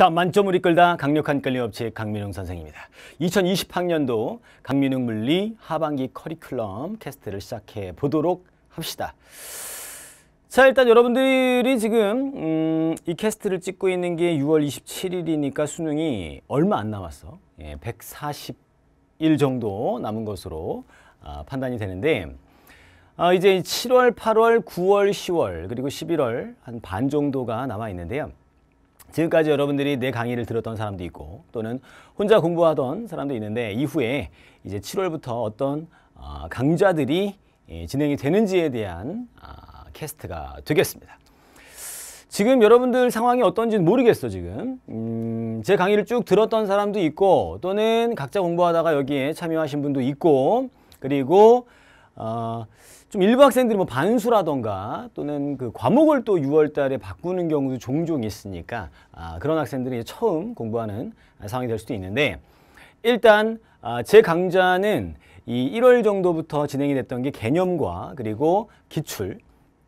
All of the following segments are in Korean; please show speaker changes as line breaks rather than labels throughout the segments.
자, 만점을 이끌다 강력한 끌림업체 강민웅 선생입니다. 2020학년도 강민웅 물리 하반기 커리큘럼 캐스트를 시작해 보도록 합시다. 자, 일단 여러분들이 지금 음, 이 캐스트를 찍고 있는 게 6월 27일이니까 수능이 얼마 안 남았어. 예, 140일 정도 남은 것으로 아, 판단이 되는데 아, 이제 7월, 8월, 9월, 10월 그리고 11월 한 반 정도가 남아 있는데요. 지금까지 여러분들이 내 강의를 들었던 사람도 있고 또는 혼자 공부하던 사람도 있는데 이후에 이제 7월부터 어떤 아, 강좌들이 예, 진행이 되는지에 대한 아, 캐스트가 되겠습니다. 지금 여러분들 상황이 어떤지는 모르겠어 지금 음, 제 강의를 쭉 들었던 사람도 있고 또는 각자 공부하다가 여기에 참여하신 분도 있고 그리고 어, 좀 일부 학생들이 뭐 반수라던가 또는 그 과목을 또 6월 달에 바꾸는 경우도 종종 있으니까 아, 그런 학생들이 이제 처음 공부하는 상황이 될 수도 있는데 일단 아, 제 강좌는 이 1월 정도부터 진행이 됐던 게 개념과 그리고 기출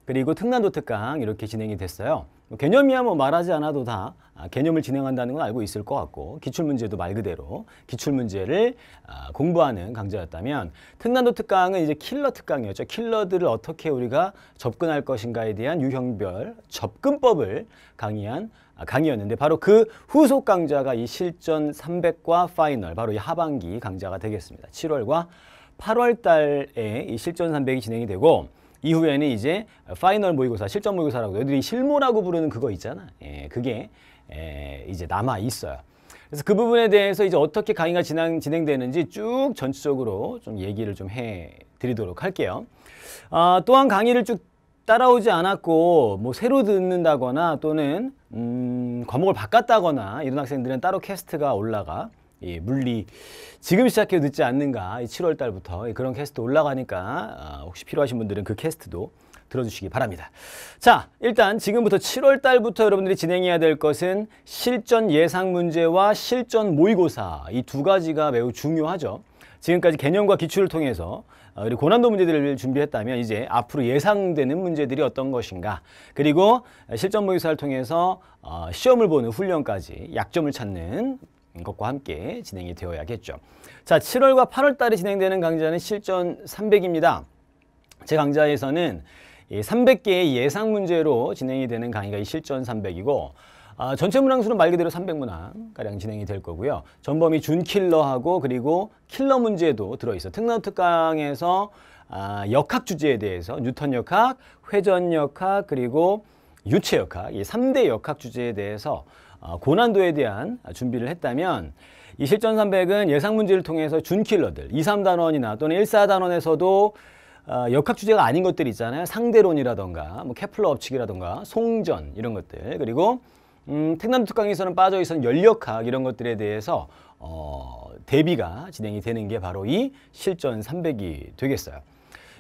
그리고 특난도 특강 이렇게 진행이 됐어요. 개념이야 뭐 말하지 않아도 다 아, 개념을 진행한다는 건 알고 있을 것 같고 기출문제도 말 그대로 기출문제를 아, 공부하는 강좌였다면 특난도 특강은 이제 킬러 특강이었죠. 킬러들을 어떻게 우리가 접근할 것인가에 대한 유형별 접근법을 강의한 아, 강의였는데 바로 그 후속 강좌가 이 실전 300과 파이널 바로 이 하반기 강좌가 되겠습니다. 7월과 8월 달에 이 실전 300이 진행이 되고 이후에는 이제 파이널 모의고사, 실전 모의고사라고 애들이 실모라고 부르는 그거 있잖아. 예, 그게 예, 이제 남아 있어요. 그래서 그 부분에 대해서 이제 어떻게 강의가 진행, 진행되는지 쭉 전체적으로 좀 얘기를 좀 해 드리도록 할게요. 아, 또한 강의를 쭉 따라오지 않았고 뭐 새로 듣는다거나 또는 음, 과목을 바꿨다거나 이런 학생들은 따로 캐스트가 올라가 이 예, 물리 지금 시작해도 늦지 않는가 7월 달부터 그런 캐스트 올라가니까 아, 혹시 필요하신 분들은 그 캐스트도 들어주시기 바랍니다. 자, 일단 지금부터 7월 달부터 여러분들이 진행해야 될 것은 실전 예상 문제와 실전 모의고사 이 두 가지가 매우 중요하죠. 지금까지 개념과 기출을 통해서 우리 어, 고난도 문제들을 준비했다면 이제 앞으로 예상되는 문제들이 어떤 것인가 그리고 실전 모의사를 통해서 어, 시험을 보는 훈련까지 약점을 찾는 것과 함께 진행이 되어야겠죠. 자, 7월과 8월 달에 진행되는 강좌는 실전 300입니다. 제 강좌에서는 300개의 예상 문제로 진행이 되는 강의가 이 실전 300이고 아, 전체 문항수는 말 그대로 300문항가량 진행이 될 거고요. 전범위 준킬러하고 그리고 킬러 문제도 들어있어. 특강특강에서 아, 역학 주제에 대해서 뉴턴 역학, 회전 역학, 그리고 유체 역학, 이 3대 역학 주제에 대해서 아, 고난도에 대한 준비를 했다면 이 실전 300은 예상 문제를 통해서 준킬러들 2, 3단원이나 또는 1, 4단원에서도 아, 역학 주제가 아닌 것들 있잖아요. 상대론이라던가 뭐 케플러 업칙이라던가 송전 이런 것들 그리고 음, 택남 특강에서는 빠져 있던 연력학 이런 것들에 대해서 어, 대비가 진행이 되는 게 바로 이 실전 300이 되겠어요.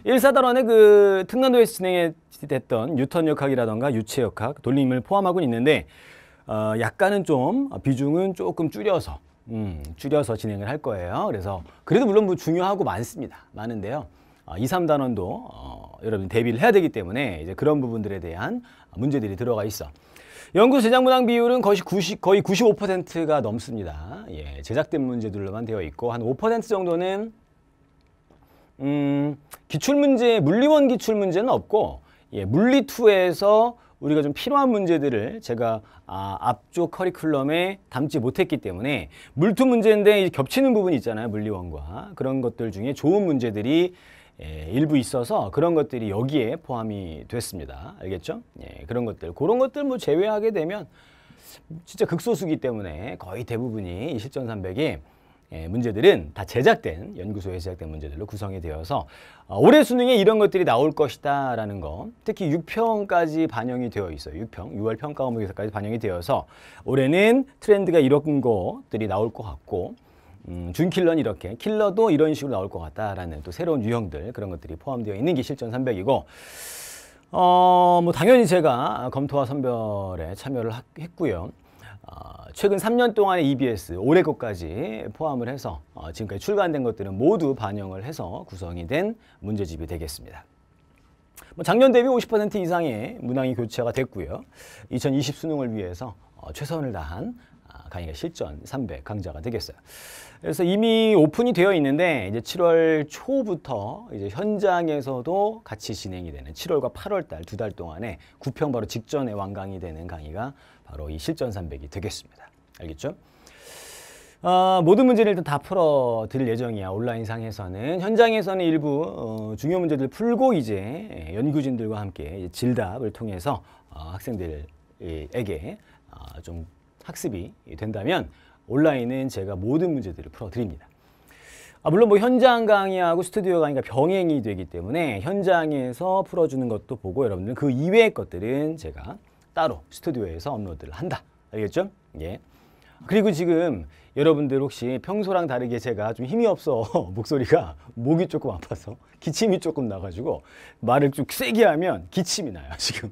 1사단원의 그 특난도에서 진행됐던 뉴턴 역학이라던가 유체 역학, 돌림을 포함하고 있는데 어, 약간은 좀 비중은 조금 줄여서 음, 줄여서 진행을 할 거예요. 그래서 그래도 물론 뭐 중요하고 많습니다. 많은데요. 어, 2, 3단원도 어, 여러분 대비를 해야 되기 때문에 이제 그런 부분들에 대한 문제들이 들어가 있어. 연구 제작 문항 비율은 거의, 90, 거의 95%가 넘습니다. 예, 제작된 문제들로만 되어 있고 한 5% 정도는 음, 기출문제, 물리원 기출문제는 없고 예, 물리2에서 우리가 좀 필요한 문제들을 제가 아, 앞쪽 커리큘럼에 담지 못했기 때문에 물투 문제인데 겹치는 부분이 있잖아요. 물리원과 그런 것들 중에 좋은 문제들이 예, 일부 있어서 그런 것들이 여기에 포함이 됐습니다. 알겠죠? 예, 그런 것들, 그런 것들 뭐 제외하게 되면 진짜 극소수기 때문에 거의 대부분이 실전 300이 예, 문제들은 다 제작된 연구소에 제작된 문제들로 구성이 되어서 어, 올해 수능에 이런 것들이 나올 것이다 라는 거 특히 6평까지 반영이 되어 있어요. 6평, 6월 평가 과목에서까지 반영이 되어서 올해는 트렌드가 이런 것들이 나올 것 같고 음, 준킬러는 이렇게, 킬러도 이런 식으로 나올 것 같다라는 또 새로운 유형들 그런 것들이 포함되어 있는 게 실전 300이고 어, 뭐 당연히 제가 검토와 선별에 참여를 했고요. 어, 최근 3년 동안의 EBS 올해 것까지 포함을 해서 어, 지금까지 출간된 것들은 모두 반영을 해서 구성이 된 문제집이 되겠습니다. 뭐 작년 대비 50% 이상의 문항이 교체가 됐고요. 2020 수능을 위해서 어, 최선을 다한 강의가 실전 300 강좌가 되겠어요. 그래서 이미 오픈이 되어 있는데 이제 7월 초부터 이제 현장에서도 같이 진행이 되는 7월과 8월 달 두 달 동안에 구평 바로 직전에 완강이 되는 강의가 바로 이 실전 300이 되겠습니다. 알겠죠? 어, 모든 문제를 일단 다 풀어 드릴 예정이야 온라인상에서는 현장에서는 일부 어, 중요 문제들 풀고 이제 예, 연구진들과 함께 질답을 통해서 어, 학생들에게 어, 좀 학습이 된다면 온라인은 제가 모든 문제들을 풀어드립니다. 아, 물론 뭐 현장 강의하고 스튜디오 강의가 병행이 되기 때문에 현장에서 풀어주는 것도 보고 여러분들 그 이외의 것들은 제가 따로 스튜디오에서 업로드를 한다. 알겠죠? 예. 그리고 지금 여러분들 혹시 평소랑 다르게 제가 좀 힘이 없어 목소리가 목이 조금 아파서 기침이 조금 나가지고 말을 좀 세게 하면 기침이 나요 지금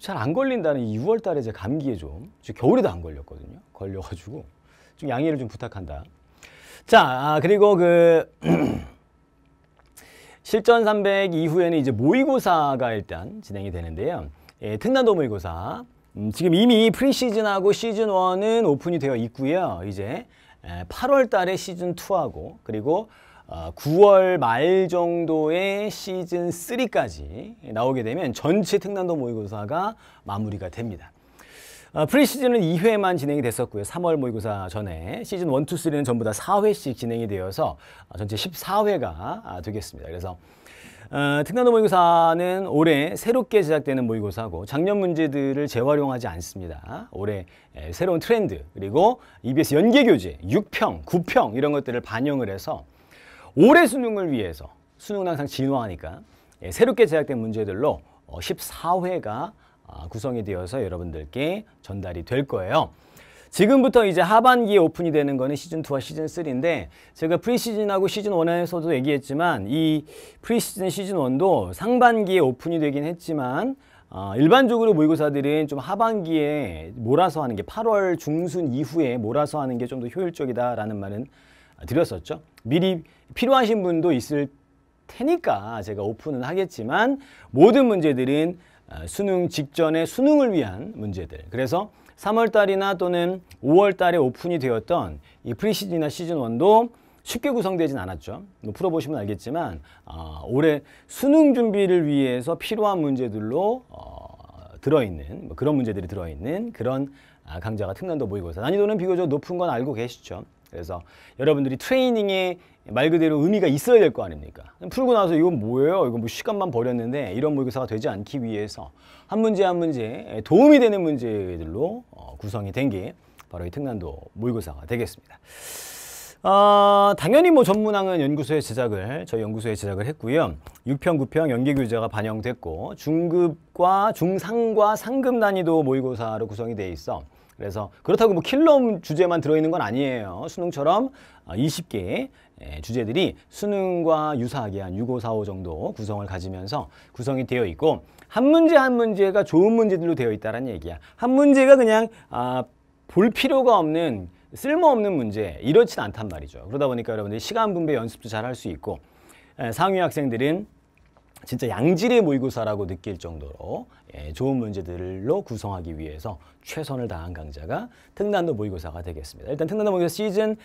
잘안 걸린다는 이 6월 달에 제 감기에 좀 겨울에도 안 걸렸거든요. 걸려가지고 좀 양해를 좀 부탁한다. 자, 아, 그리고 그 실전 300 이후에는 이제 모의고사가 일단 진행이 되는데요. 예, 특난도 모의고사. 음, 지금 이미 프리시즌하고 시즌 1은 오픈이 되어 있고요. 이제 8월 달에 시즌 2하고 그리고 9월 아, 말 정도에 시즌 3까지 나오게 되면 전체 특난도 모의고사가 마무리가 됩니다. 아, 프리시즌은 2회만 진행이 됐었고요. 3월 모의고사 전에 시즌 1, 2, 3는 전부 다 4회씩 진행이 되어서 전체 14회가 되겠습니다. 그래서 어, 특난도 모의고사는 올해 새롭게 제작되는 모의고사고 작년 문제들을 재활용하지 않습니다. 올해 예, 새로운 트렌드 그리고 EBS 연계교재, 6평, 9평 이런 것들을 반영을 해서 올해 수능을 위해서 수능은 항상 진화하니까 예, 새롭게 제작된 문제들로 어, 14회가 아, 구성이 되어서 여러분들께 전달이 될 거예요. 지금부터 이제 하반기에 오픈이 되는 거는 시즌2와 시즌3인데 제가 프리시즌하고 시즌1에서도 얘기했지만 이 프리시즌 시즌1도 상반기에 오픈이 되긴 했지만 어, 일반적으로 모의고사들은 좀 하반기에 몰아서 하는 게 8월 중순 이후에 몰아서 하는 게 좀 더 효율적이다라는 말은 드렸었죠. 미리 필요하신 분도 있을 테니까 제가 오픈은 하겠지만 모든 문제들은 어, 수능 직전에 수능을 위한 문제들 그래서 3월달이나 또는 5월달에 오픈이 되었던 이 프리시즌이나 시즌1도 쉽게 구성되진 않았죠. 뭐 풀어보시면 알겠지만 어, 올해 수능 준비를 위해서 필요한 문제들로 어, 들어있는 뭐 그런 문제들이 들어있는 그런 아, 강좌가 특난도 모의고사 난이도는 비교적 높은 건 알고 계시죠. 그래서 여러분들이 트레이닝에 말 그대로 의미가 있어야 될 거 아닙니까? 풀고 나서 이건 뭐예요? 이건 뭐 시간만 버렸는데 이런 모의고사가 되지 않기 위해서 한 문제 한 문제 도움이 되는 문제들로 어, 구성이 된 게 바로 이 특난도 모의고사가 되겠습니다. 어, 당연히 뭐 전문항은 연구소에 제작을 저희 연구소에 제작을 했고요. 6편, 9편 연계 교재가 반영됐고 중급과 중상과 상급 난이도 모의고사로 구성이 돼 있어 그래서 그렇다고 뭐 킬러 주제만 들어있는 건 아니에요. 수능처럼 20개 어, 예, 주제들이 수능과 유사하게 한 6545 정도 구성을 가지면서 구성이 되어 있고 한 문제 한 문제가 좋은 문제들로 되어 있다는 얘기야. 한 문제가 그냥 아, 볼 필요가 없는 쓸모없는 문제 이렇진 않단 말이죠. 그러다 보니까 여러분들이 시간 분배 연습도 잘 할 수 있고 예, 상위 학생들은 진짜 양질의 모의고사라고 느낄 정도로 예, 좋은 문제들로 구성하기 위해서 최선을 다한 강좌가 특난도 모의고사가 되겠습니다. 일단 특난도 모의고사 시즌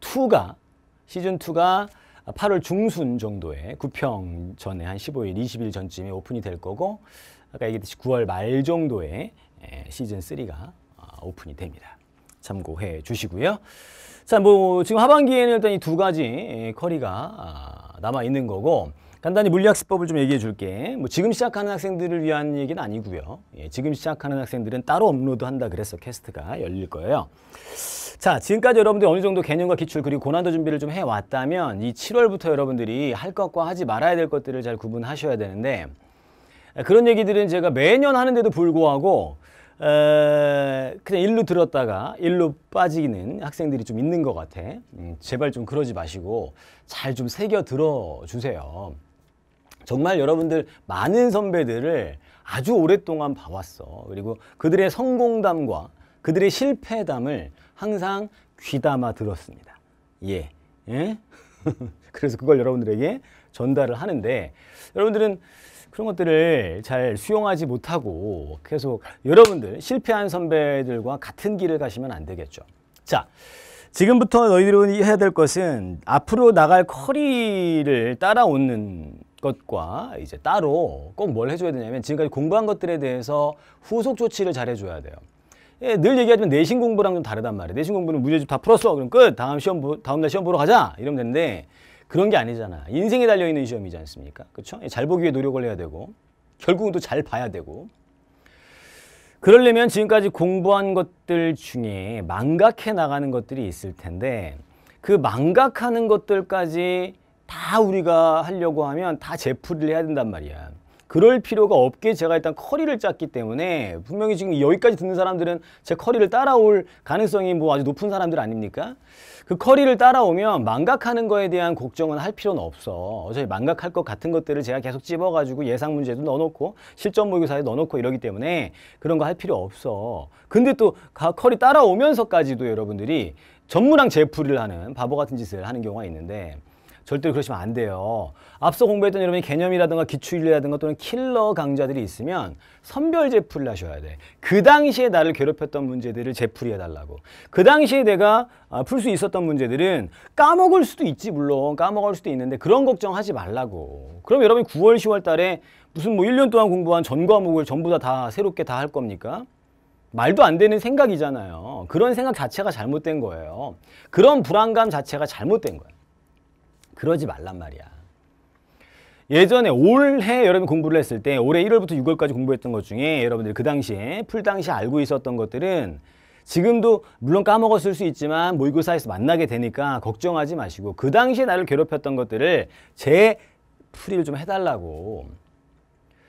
2가 시즌 2가 8월 중순 정도에 구평 전에 한 15일, 20일 전쯤에 오픈이 될 거고 아까 얘기했듯이 9월 말 정도에 예, 시즌 3가 아, 오픈이 됩니다. 참고해 주시고요. 자, 뭐 지금 하반기에는 일단 이 두 가지 예, 커리가 아, 남아 있는 거고 간단히 물리학습법을 좀 얘기해 줄게. 뭐 지금 시작하는 학생들을 위한 얘기는 아니고요. 예, 지금 시작하는 학생들은 따로 업로드한다 그래서 캐스트가 열릴 거예요. 자, 지금까지 여러분들이 어느 정도 개념과 기출 그리고 고난도 준비를 좀 해왔다면 이 7월부터 여러분들이 할 것과 하지 말아야 될 것들을 잘 구분하셔야 되는데 그런 얘기들은 제가 매년 하는데도 불구하고 에, 그냥 일로 들었다가 일로 빠지는 학생들이 좀 있는 것 같아. 음, 제발 좀 그러지 마시고 잘 좀 새겨 들어주세요. 정말 여러분들 많은 선배들을 아주 오랫동안 봐왔어. 그리고 그들의 성공담과 그들의 실패담을 항상 귀담아 들었습니다. 예. 예? 그래서 그걸 여러분들에게 전달을 하는데 여러분들은 그런 것들을 잘 수용하지 못하고 계속 여러분들 실패한 선배들과 같은 길을 가시면 안 되겠죠. 자, 지금부터 너희들이 해야 될 것은 앞으로 나갈 커리를 따라오는 것과 이제 따로 꼭 뭘 해줘야 되냐면 지금까지 공부한 것들에 대해서 후속 조치를 잘 해줘야 돼요. 예, 늘 얘기하지만 내신 공부랑 좀 다르단 말이에요. 내신 공부는 문제집 다 풀었어. 그럼 끝. 다음 시험, 다음날 시험 보러 가자. 이러면 되는데 그런 게 아니잖아. 인생에 달려있는 시험이지 않습니까? 그렇 예, 잘 보기 위해 노력을 해야 되고 결국은 또 잘 봐야 되고 그러려면 지금까지 공부한 것들 중에 망각해 나가는 것들이 있을 텐데 그 망각하는 것들까지 다 우리가 하려고 하면 다 제풀이를 해야 된단 말이야. 그럴 필요가 없게 제가 일단 커리를 짰기 때문에 분명히 지금 여기까지 듣는 사람들은 제 커리를 따라올 가능성이 뭐 아주 높은 사람들 아닙니까? 그 커리를 따라오면 망각하는 거에 대한 걱정은 할 필요는 없어. 어차피 망각할 것 같은 것들을 제가 계속 집어가지고 예상 문제도 넣어놓고 실전 모의고사에 넣어놓고 이러기 때문에 그런 거 할 필요 없어. 근데 또 커리 따라오면서까지도 여러분들이 전문랑 제풀이를 하는 바보 같은 짓을 하는 경우가 있는데 절대로 그러시면 안 돼요. 앞서 공부했던 여러분이 개념이라든가 기출이라든가 또는 킬러 강좌들이 있으면 선별 제풀을 하셔야 돼. 그 당시에 나를 괴롭혔던 문제들을 제풀이해달라고. 그 당시에 내가 아, 풀수 있었던 문제들은 까먹을 수도 있지 물론 까먹을 수도 있는데 그런 걱정하지 말라고. 그럼 여러분이 9월, 10월 달에 무슨 뭐 1년 동안 공부한 전 과목을 전부 다, 다 새롭게 다 할 겁니까? 말도 안 되는 생각이잖아요. 그런 생각 자체가 잘못된 거예요. 그런 불안감 자체가 잘못된 거예요. 그러지 말란 말이야. 예전에 올해 여러분 공부를 했을 때 올해 1월부터 6월까지 공부했던 것 중에 여러분들 그 당시에 풀 당시 알고 있었던 것들은 지금도 물론 까먹었을 수 있지만 모의고사에서 만나게 되니까 걱정하지 마시고 그 당시에 나를 괴롭혔던 것들을 재풀이를좀 해달라고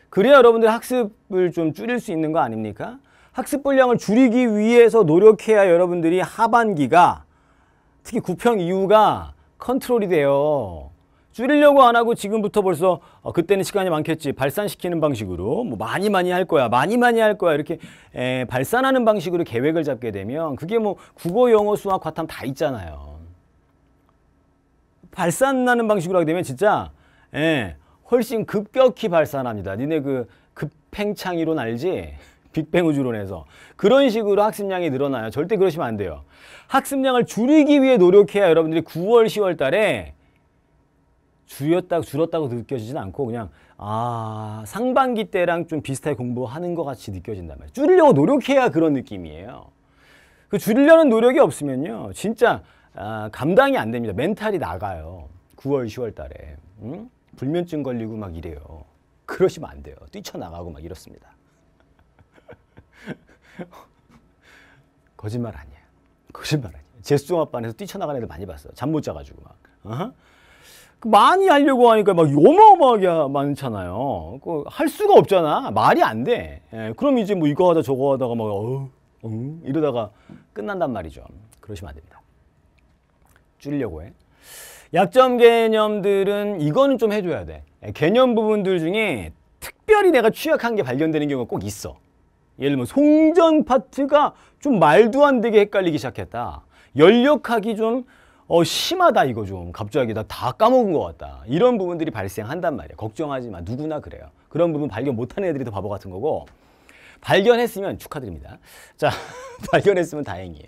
그래야 여러분들 학습을 좀 줄일 수 있는 거 아닙니까? 학습 분량을 줄이기 위해서 노력해야 여러분들이 하반기가 특히 구평 이후가 컨트롤이 돼요. 줄이려고 안 하고 지금부터 벌써 어, 그때는 시간이 많겠지 발산시키는 방식으로 뭐 많이 많이 할 거야 많이 많이 할 거야 이렇게 에, 발산하는 방식으로 계획을 잡게 되면 그게 뭐 국어 영어 수학 과탐 다 있잖아요 발산하는 방식으로 하게 되면 진짜 에, 훨씬 급격히 발산합니다 니네 그 급팽창이론 알지? 빅뱅 우주론에서 그런 식으로 학습량이 늘어나요. 절대 그러시면 안 돼요. 학습량을 줄이기 위해 노력해야 여러분들이 9월, 10월 달에 줄였다, 고 줄었다고 느껴지진 않고 그냥 아 상반기 때랑 좀 비슷하게 공부하는 것 같이 느껴진단 말이에요. 줄이려고 노력해야 그런 느낌이에요. 그 줄이려는 노력이 없으면요. 진짜 아, 감당이 안 됩니다. 멘탈이 나가요. 9월, 10월 달에. 응? 불면증 걸리고 막 이래요. 그러시면 안 돼요. 뛰쳐나가고 막 이렇습니다. 거짓말 아니야. 거짓말 아니야. 재수종합반에서 뛰쳐나간 애들 많이 봤어요. 잠못 자가지고 막. 어 많이 하려고 하니까 막 어마어마하게 많잖아요. 그 할 수가 없잖아. 말이 안 돼. 예, 그럼 이제 뭐 이거 하다 저거 하다가 막 어, 어, 이러다가 끝난단 말이죠. 그러시면 안 됩니다. 줄이려고 해. 약점 개념들은 이거는 좀 해줘야 돼. 예, 개념 부분들 중에 특별히 내가 취약한 게 발견되는 경우가 꼭 있어. 예를 들면 송전 파트가 좀 말도 안 되게 헷갈리기 시작했다. 연력하기 좀 어, 심하다 이거 좀 갑자기 나 다 까먹은 것 같다 이런 부분들이 발생한단 말이야 걱정하지 마 누구나 그래요 그런 부분 발견 못하는 애들이 더 바보 같은 거고 발견했으면 축하드립니다 자 발견했으면 다행이에요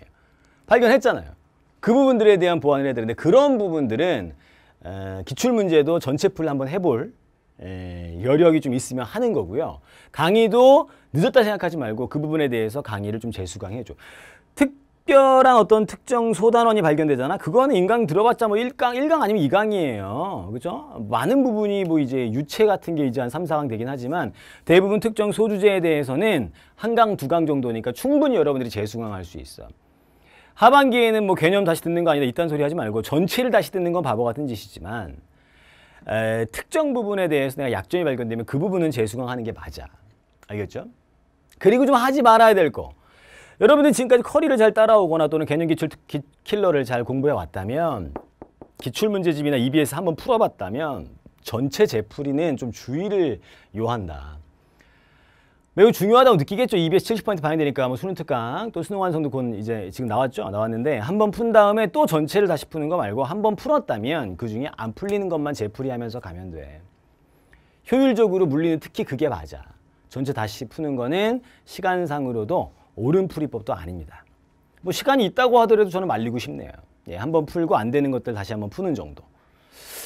발견했잖아요 그 부분들에 대한 보완을 해야 되는데 그런 부분들은 기출문제도 전체 풀 한번 해볼 예, 여력이 좀 있으면 하는 거고요. 강의도 늦었다 생각하지 말고 그 부분에 대해서 강의를 좀 재수강해줘. 특별한 어떤 특정 소단원이 발견되잖아. 그거는 인강 들어봤자 뭐 1강, 1강 아니면 2강이에요. 그죠? 많은 부분이 뭐 이제 유체 같은 게 이제 한 3, 4강 되긴 하지만 대부분 특정 소주제에 대해서는 1 강, 2강 정도니까 충분히 여러분들이 재수강할 수 있어. 하반기에는 뭐 개념 다시 듣는 거 아니다 이딴 소리 하지 말고 전체를 다시 듣는 건 바보 같은 짓이지만 에, 특정 부분에 대해서 내가 약점이 발견되면 그 부분은 재수강하는 게 맞아. 알겠죠? 그리고 좀 하지 말아야 될 거. 여러분들 지금까지 커리를 잘 따라오거나 또는 개념 기출 기, 킬러를 잘 공부해 왔다면 기출문제집이나 EBS 한번 풀어봤다면 전체 제풀이는 좀 주의를 요한다. 매우 중요하다고 느끼겠죠. EBS 70% 반영되니까 뭐 수능 특강 또 수능 완성도 곧 이제 지금 나왔죠. 나왔는데 한 번 푼 다음에 또 전체를 다시 푸는 거 말고 한 번 풀었다면 그 중에 안 풀리는 것만 재풀이하면서 가면 돼. 효율적으로 물리는 특히 그게 맞아. 전체 다시 푸는 거는 시간상으로도 옳은 풀이법도 아닙니다. 뭐 시간이 있다고 하더라도 저는 말리고 싶네요. 예, 한 번 풀고 안 되는 것들 다시 한번 푸는 정도.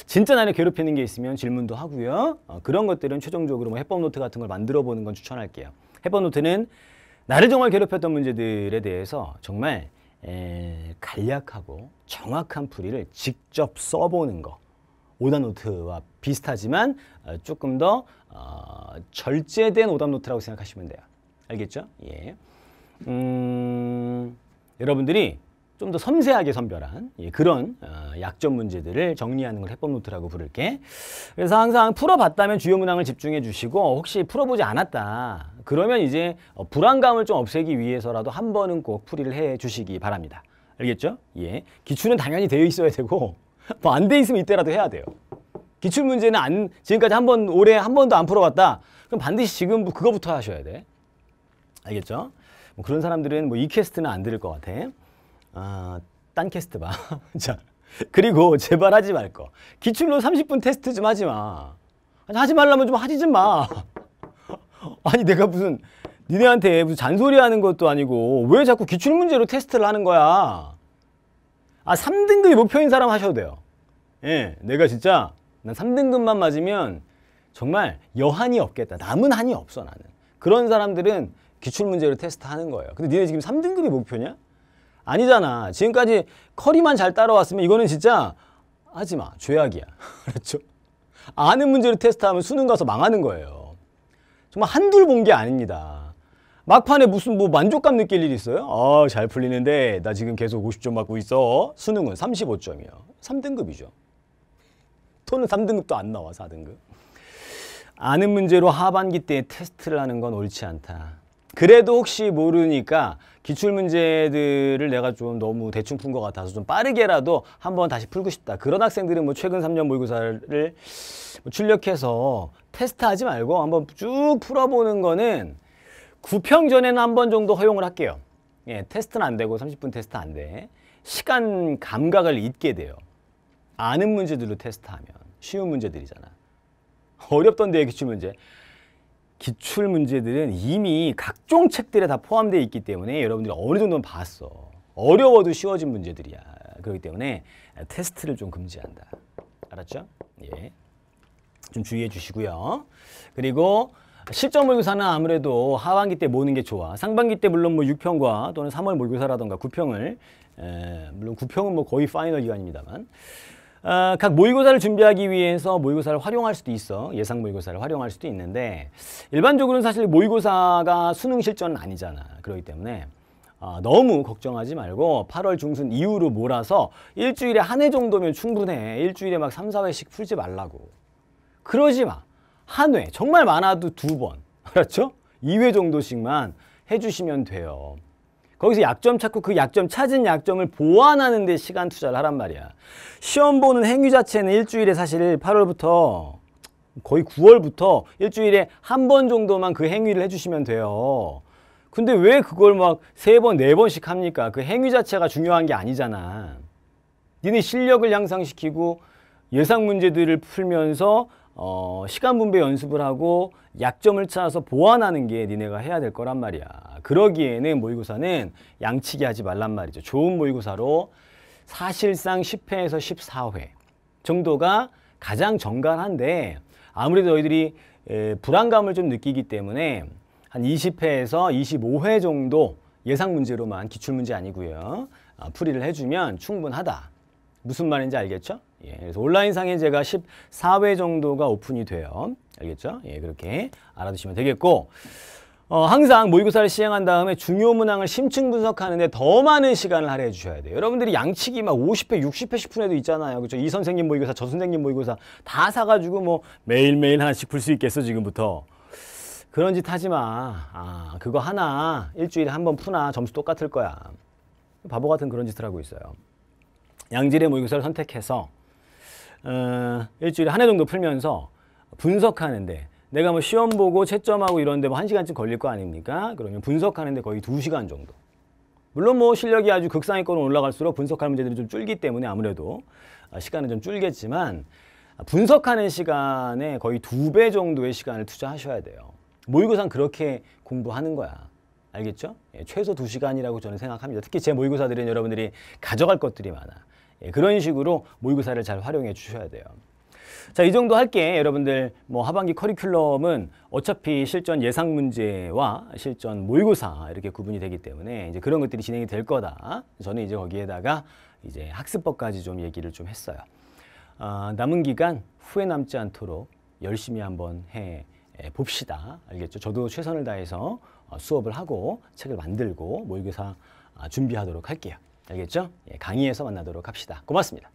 진짜 나를 괴롭히는 게 있으면 질문도 하고요. 어, 그런 것들은 최종적으로 뭐 해법 노트 같은 걸 만들어 보는 건 추천할게요. 해법 노트는 나를 정말 괴롭혔던 문제들에 대해서 정말 에, 간략하고 정확한 풀이를 직접 써보는 거. 오답노트와 비슷하지만 어, 조금 더 어, 절제된 오답노트라고 생각하시면 돼요. 알겠죠? 예. 음, 여러분들이 좀더 섬세하게 선별한 예, 그런 어, 약점 문제들을 정리하는 걸 해법노트라고 부를게. 그래서 항상 풀어봤다면 주요 문항을 집중해 주시고 혹시 풀어보지 않았다. 그러면 이제 어, 불안감을 좀 없애기 위해서라도 한 번은 꼭 풀이를 해 주시기 바랍니다. 알겠죠? 예. 기출은 당연히 되어 있어야 되고 뭐안돼 있으면 이때라도 해야 돼요. 기출 문제는 안 지금까지 한 번 올해 한 번도 안 풀어봤다. 그럼 반드시 지금 뭐 그거부터 하셔야 돼. 알겠죠? 뭐 그런 사람들은 뭐 이 퀘스트는 안 들을 것 같아. 아, 딴 캐스트 봐. 자, 그리고 제발 하지 말 거. 기출로 30분 테스트 좀 하지 마. 하지 말라면 좀 하지 좀 마. 아니 내가 무슨 니네한테 무슨 잔소리하는 것도 아니고 왜 자꾸 기출문제로 테스트를 하는 거야. 아 3등급이 목표인 사람 하셔도 돼요. 예, 내가 진짜 난 3등급만 맞으면 정말 여한이 없겠다. 남은 한이 없어 나는. 그런 사람들은 기출문제로 테스트하는 거예요. 근데 니네 지금 3등급이 목표냐? 아니잖아. 지금까지 커리만 잘 따라왔으면 이거는 진짜 하지마. 죄악이야. 그렇죠? 아는 문제를 테스트하면 수능 가서 망하는 거예요. 정말 한둘 본 게 아닙니다. 막판에 무슨 뭐 만족감 느낄 일 있어요? 아, 잘 풀리는데 나 지금 계속 50점 맞고 있어. 수능은 35점이요. 3등급이죠. 토는 3등급도 안 나와, 4등급. 아는 문제로 하반기 때 테스트를 하는 건 옳지 않다. 그래도 혹시 모르니까 기출문제들을 내가 좀 너무 대충 푼 것 같아서 좀 빠르게라도 한번 다시 풀고 싶다. 그런 학생들은 뭐 최근 3년 모의고사를 뭐 출력해서 테스트하지 말고 한번 쭉 풀어보는 거는 9평 전에는 한 번 정도 허용을 할게요. 예, 테스트는 안 되고 30분 테스트 안 돼. 시간 감각을 잊게 돼요. 아는 문제들로 테스트하면 쉬운 문제들이잖아. 어렵던데 기출문제. 기출 문제들은 이미 각종 책들에 다 포함되어 있기 때문에 여러분들이 어느 정도는 봤어. 어려워도 쉬워진 문제들이야. 그렇기 때문에 테스트를 좀 금지한다. 알았죠? 예. 좀 주의해 주시고요. 그리고 실전 모의고사는 아무래도 하반기 때 모는 게 좋아. 상반기 때 물론 뭐 6평과 또는 3월 모의고사라던가 9평을 에, 물론 9평은 뭐 거의 파이널 기간입니다만 어, 각 모의고사를 준비하기 위해서 모의고사를 활용할 수도 있어. 예상 모의고사를 활용할 수도 있는데 일반적으로는 사실 모의고사가 수능 실전은 아니잖아. 그렇기 때문에 어, 너무 걱정하지 말고 8월 중순 이후로 몰아서 일주일에 한 회 정도면 충분해. 일주일에 막 3, 4회씩 풀지 말라고. 그러지 마. 한 회. 정말 많아도 두 번. 그렇죠 2회 정도씩만 해주시면 돼요. 거기서 약점 찾고 그 약점 찾은 약점을 보완하는 데 시간 투자를 하란 말이야. 시험 보는 행위 자체는 일주일에 사실 8월부터 거의 9월부터 일주일에 한 번 정도만 그 행위를 해주시면 돼요. 근데 왜 그걸 막 세 번, 네 번씩 합니까? 그 행위 자체가 중요한 게 아니잖아. 니네 실력을 향상시키고 예상 문제들을 풀면서 어, 시간 분배 연습을 하고 약점을 찾아서 보완하는 게 니네가 해야 될 거란 말이야. 그러기에는 모의고사는 양치기 하지 말란 말이죠. 좋은 모의고사로 사실상 10회에서 14회 정도가 가장 정갈한데 아무래도 저희들이 불안감을 좀 느끼기 때문에 한 20회에서 25회 정도 예상 문제로만 기출문제 아니고요. 아, 풀이를 해주면 충분하다. 무슨 말인지 알겠죠? 예, 그래서 온라인상에 제가 14회 정도가 오픈이 돼요. 알겠죠? 예, 그렇게 알아두시면 되겠고 어, 항상 모의고사를 시행한 다음에 중요 문항을 심층 분석하는데 더 많은 시간을 할애해 주셔야 돼요. 여러분들이 양치기 막 50회, 60회씩 푼 애도 있잖아요. 그렇죠? 이 선생님 모의고사, 저 선생님 모의고사 다 사가지고 뭐 매일매일 하나씩 풀 수 있겠어, 지금부터. 그런 짓 하지 마. 아, 그거 하나 일주일에 한 번 푸나 점수 똑같을 거야. 바보 같은 그런 짓을 하고 있어요. 양질의 모의고사를 선택해서 어, 일주일에 한 해 정도 풀면서 분석하는데 내가 뭐 시험 보고 채점하고 이런데 뭐 1시간쯤 걸릴 거 아닙니까? 그러면 분석하는데 거의 2시간 정도. 물론 뭐 실력이 아주 극상위권로 올라갈수록 분석할 문제들이 좀 줄기 때문에 아무래도 아, 시간은 좀 줄겠지만 아, 분석하는 시간에 거의 두 배 정도의 시간을 투자하셔야 돼요. 모의고사는 그렇게 공부하는 거야. 알겠죠? 예, 최소 두시간이라고 저는 생각합니다. 특히 제 모의고사들은 여러분들이 가져갈 것들이 많아. 예, 그런 식으로 모의고사를 잘 활용해 주셔야 돼요. 자, 이 정도 할게 여러분들 뭐 하반기 커리큘럼은 어차피 실전 예상 문제와 실전 모의고사 이렇게 구분이 되기 때문에 이제 그런 것들이 진행이 될 거다. 저는 이제 거기에다가 이제 학습법까지 좀 얘기를 좀 했어요. 아, 남은 기간 후회 남지 않도록 열심히 한번 해 봅시다. 알겠죠? 저도 최선을 다해서 어, 수업을 하고 책을 만들고 모의고사 아, 준비하도록 할게요. 알겠죠? 예, 강의에서 만나도록 합시다. 고맙습니다.